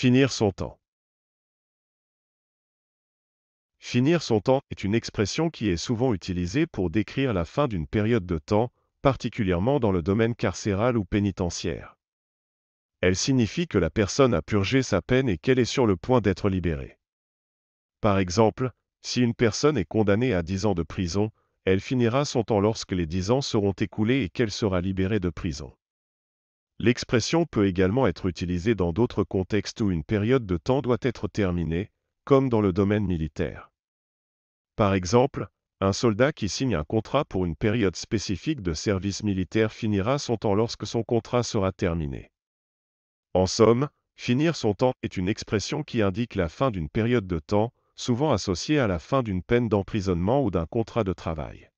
Finir son temps. Finir son temps est une expression qui est souvent utilisée pour décrire la fin d'une période de temps, particulièrement dans le domaine carcéral ou pénitentiaire. Elle signifie que la personne a purgé sa peine et qu'elle est sur le point d'être libérée. Par exemple, si une personne est condamnée à 10 ans de prison, elle finira son temps lorsque les 10 ans seront écoulés et qu'elle sera libérée de prison. L'expression peut également être utilisée dans d'autres contextes où une période de temps doit être terminée, comme dans le domaine militaire. Par exemple, un soldat qui signe un contrat pour une période spécifique de service militaire finira son temps lorsque son contrat sera terminé. En somme, finir son temps est une expression qui indique la fin d'une période de temps, souvent associée à la fin d'une peine d'emprisonnement ou d'un contrat de travail.